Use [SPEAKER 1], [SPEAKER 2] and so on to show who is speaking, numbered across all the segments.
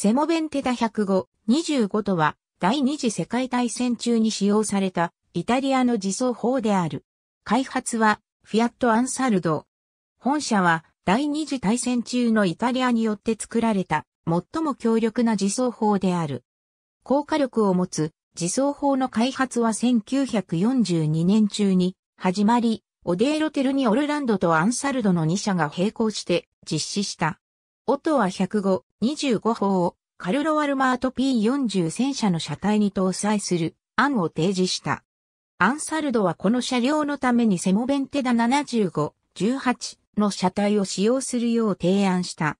[SPEAKER 1] セモベンテダ105、25とは、第二次世界大戦中に使用された、イタリアの自走砲である。開発は、フィアット・アンサルド。本社は、第二次大戦中のイタリアによって作られた、最も強力な自走砲である。高火力を持つ、自走砲の開発は1942年中に、始まり、オデーロテルニ・オルランドとアンサルドの2社が並行して実施した。オトは105、25砲をカルロワルマート P40 戦車の車体に搭載する案を提示した。アンサルドはこの車両のためにセモベンテダ75、18の車体を使用するよう提案した。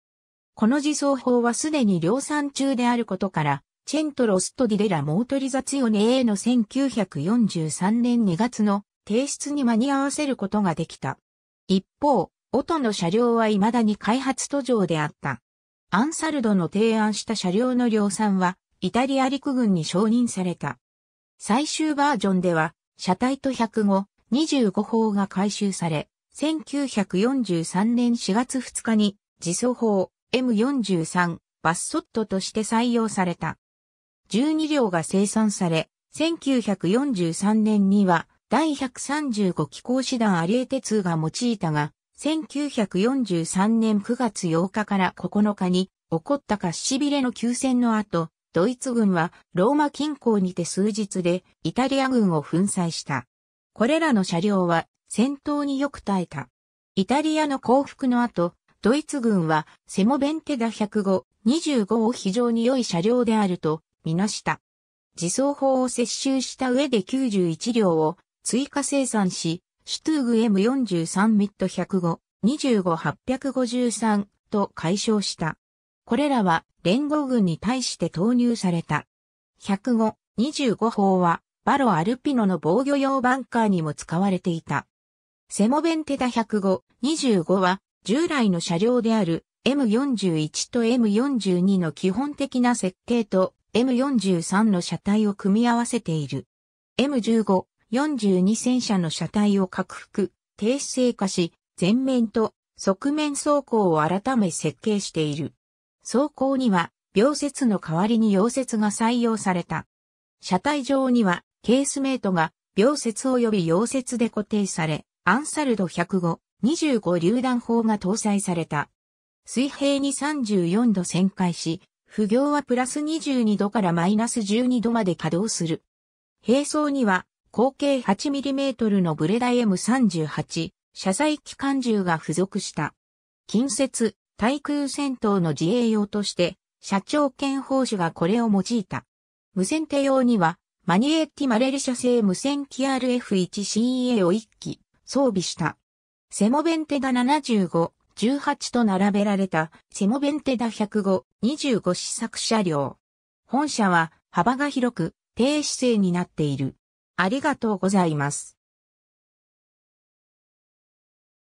[SPEAKER 1] この自走砲はすでに量産中であることから、チェントロストディレラモートリザツヨネ A の1943年2月の提出に間に合わせることができた。一方、音の車両は未だに開発途上であった。アンサルドの提案した車両の量産は、イタリア陸軍に承認された。最終バージョンでは、車体と105、25砲が回収され、1943年4月2日に、自走砲 M43 バッソットとして採用された。12両が生産され、1943年には、第135機構師団アリエテ2が用いたが、1943年9月8日から9日に起こったカッシビレの休戦の後、ドイツ軍はローマ近郊にて数日でイタリア軍を粉砕した。これらの車両は戦闘によく耐えた。イタリアの降伏の後、ドイツ軍はセモベンテダ105、25を非常に良い車両であるとみなした。自走砲を接収した上で91両を追加生産し、シュトゥーグ M43 ミッド105、25853と解消した。これらは連合軍に対して投入された。105、25砲はバロアルピノの防御用バンカーにも使われていた。セモベンテダ105、25は従来の車両である M41 と M42 の基本的な設計と M43 の車体を組み合わせている。M15、42戦車の車体を拡幅、低姿勢化し、前面と側面走行を改め設計している。走行には、溶接の代わりに溶接が採用された。車体上には、ケースメイトが、溶接及び溶接で固定され、アンサルド105、25榴弾砲が搭載された。水平に34度旋回し、不行はプラス22度からマイナス12度まで稼働する。並走には口径 8mm のブレダ M38、車載機関銃が付属した。近接、対空戦闘の自衛用として、社長兼砲手がこれを用いた。無線手用には、マニエッティマレル社製無線機 RF1CEA を1機装備した。セモベンテダ75、18と並べられたセモベンテダ105、25試作車両。本社は幅が広く低姿勢になっている。ありがとうございます。